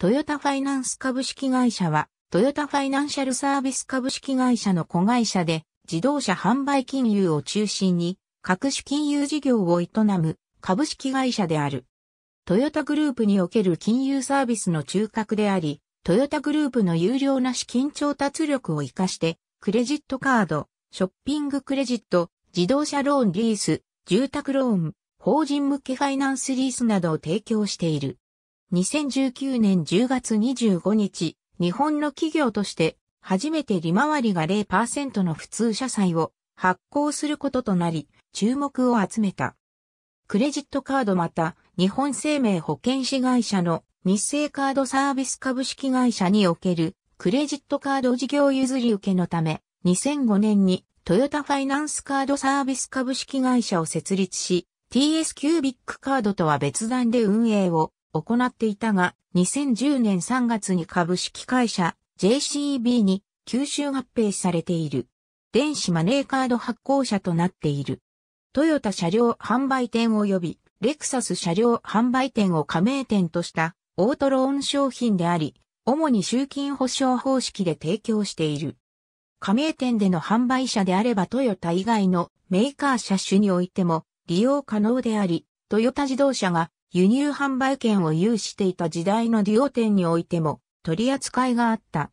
トヨタファイナンス株式会社は、トヨタファイナンシャルサービス株式会社の子会社で、自動車販売金融を中心に、各種金融事業を営む株式会社である。トヨタグループにおける金融サービスの中核であり、トヨタグループの有料な資金調達力を活かして、クレジットカード、ショッピングクレジット、自動車ローンリース、住宅ローン、法人向けファイナンスリースなどを提供している。2019年10月25日、日本の企業として初めて利回りが0%の普通社債を発行することとなり、注目を集めた。クレジットカードまた、日本生命保険子会社の日生カードサービス株式会社におけるクレジットカード事業譲り受けのため、2005年にトヨタファイナンスカードサービス株式会社を設立し、TS キュービックカードとは別段で運営を行っていたが、2010年3月に株式会社 JCB に吸収合併されている。電子マネーカード発行者となっている。トヨタ車両販売店及びレクサス車両販売店を加盟店としたオートローン商品であり、主に集金保証方式で提供している。加盟店での販売者であればトヨタ以外のメーカー車種においても利用可能であり、トヨタ自動車が輸入販売権を有していた時代のデュオ店においても取り扱いがあった。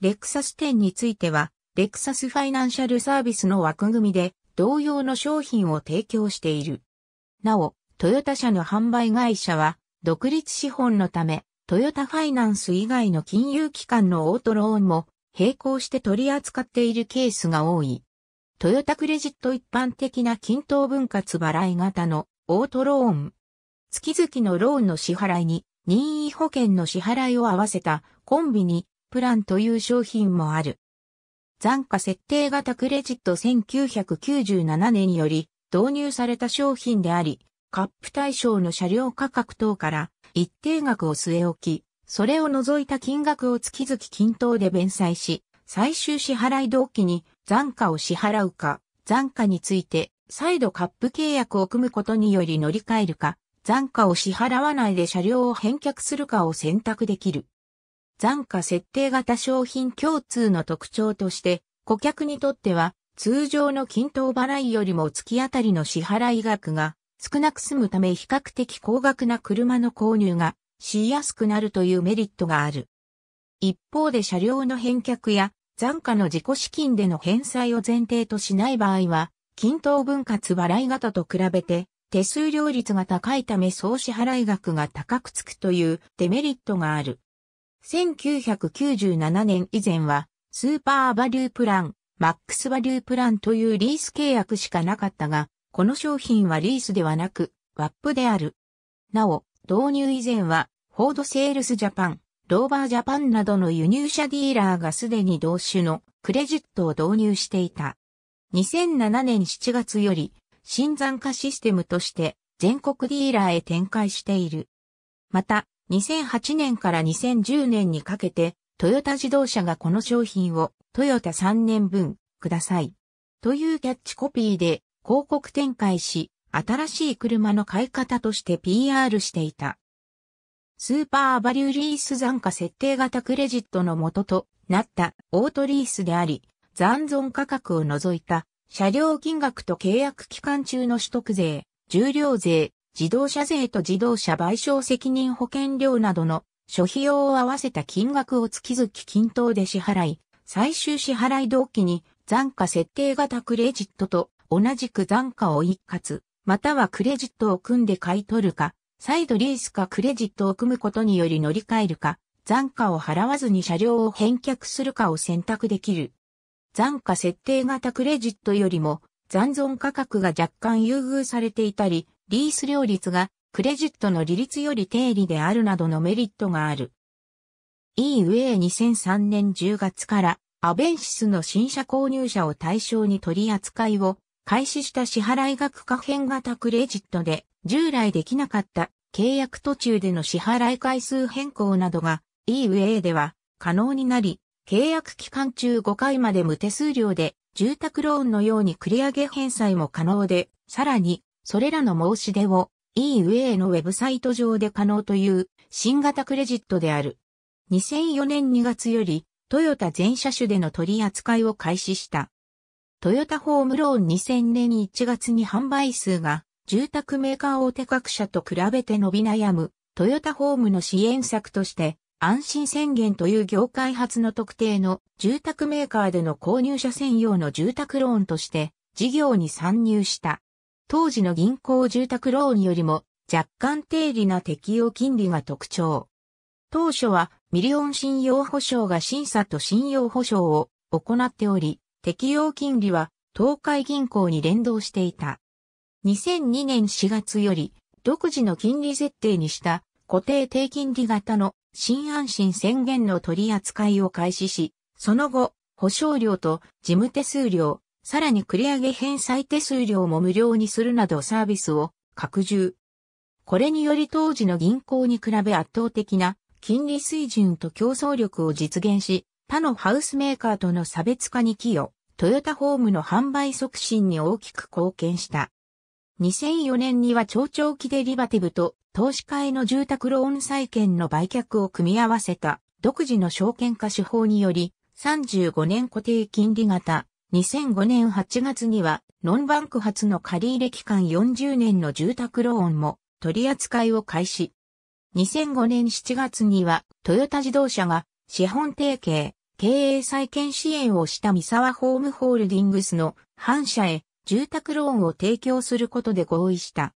レクサス店については、レクサスファイナンシャルサービスの枠組みで同様の商品を提供している。なお、トヨタ社の販売会社は、独立資本のため、トヨタファイナンス以外の金融機関のオートローンも並行して取り扱っているケースが多い。トヨタクレジット一般的な均等分割払い型のオートローン月々のローンの支払いに任意保険の支払いを合わせたコンビニプランという商品もある。残価設定型クレジット1997年により導入された商品であり、カップ対象の車両価格等から一定額を据え置き、それを除いた金額を月々均等で弁済し、最終支払い動機に残価を支払うか、残価について再度カップ契約を組むことにより乗り換えるか、残価を支払わないで車両を返却するかを選択できる。残価設定型商品共通の特徴として、顧客にとっては通常の均等払いよりも月当たりの支払い額が少なく済むため比較的高額な車の購入がしやすくなるというメリットがある。一方で車両の返却や残価の自己資金での返済を前提としない場合は、均等分割払い型と比べて手数料率が高いため総支払い額が高くつくというデメリットがある。1997年以前は、スーパーバリュープラン、マックスバリュープランというリース契約しかなかったが、この商品はリースではなく、ワップである。なお、導入以前は、フォードセールスジャパン、ローバージャパンなどの輸入車ディーラーがすでに同種のクレジットを導入していた。2007年7月より新参加システムとして全国ディーラーへ展開している。また、2008年から2010年にかけて、トヨタ自動車がこの商品をトヨタ3年分ください。というキャッチコピーで広告展開し、新しい車の買い方として PR していた。スーパーバリューリース残価設定型クレジットの元となったオートリースであり、残存価格を除いた車両金額と契約期間中の取得税、重量税、自動車税と自動車賠償責任保険料などの諸費用を合わせた金額を月々均等で支払い、最終支払い動機に残価設定型クレジットと同じく残価を一括、またはクレジットを組んで買い取るか、再度リースかクレジットを組むことにより乗り換えるか、残価を払わずに車両を返却するかを選択できる。残価設定型クレジットよりも残存価格が若干優遇されていたり、リース料率がクレジットの利率より低利であるなどのメリットがある。e w a y 2003年10月からアベンシスの新車購入者を対象に取り扱いを開始した支払い額可変型クレジットで従来できなかった契約途中での支払い回数変更などが e w a y では可能になり契約期間中5回まで無手数料で、住宅ローンのように繰り上げ返済も可能で、さらに、それらの申し出を、e w a のウェブサイト上で可能という、新型クレジットである。2004年2月より、トヨタ全車種での取り扱いを開始した。トヨタホームローン2000年1月に販売数が、住宅メーカー大手各社と比べて伸び悩む、トヨタホームの支援策として、安心宣言という業界発の特定の住宅メーカーでの購入者専用の住宅ローンとして事業に参入した。当時の銀行住宅ローンよりも若干低利な適用金利が特徴。当初はミリオン信用保証が審査と信用保証を行っており、適用金利は東海銀行に連動していた。2002年4月より独自の金利設定にした固定低金利型の新安心宣言の取り扱いを開始し、その後、保証料と事務手数料、さらに繰上げ返済手数料も無料にするなどサービスを拡充。これにより当時の銀行に比べ圧倒的な金利水準と競争力を実現し、他のハウスメーカーとの差別化に寄与、トヨタホームの販売促進に大きく貢献した。2004年には超長期デリバティブと投資家への住宅ローン債券の売却を組み合わせた独自の証券化手法により、35年固定金利型、2005年8月には、ノンバンク発の借入期間40年の住宅ローンも取り扱いを開始。2005年7月には、トヨタ自動車が資本提携、経営再建支援をした三沢ホームホールディングスの反社へ住宅ローンを提供することで合意した。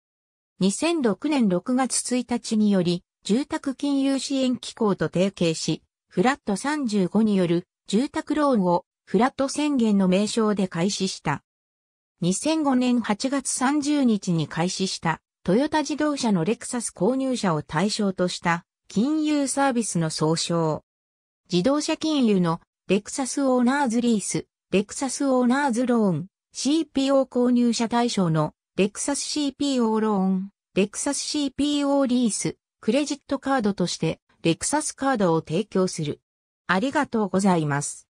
2006年6月1日により、住宅金融支援機構と提携し、フラット35による住宅ローンをフラット宣言の名称で開始した。2005年8月30日に開始したトヨタ自動車のレクサス購入者を対象とした金融サービスの総称。自動車金融のレクサスオーナーズリース、レクサスオーナーズローン、CPO 購入者対象のレクサス CPO ローン、レクサス CPO リース、クレジットカードとして、レクサスカードを提供する。ありがとうございます。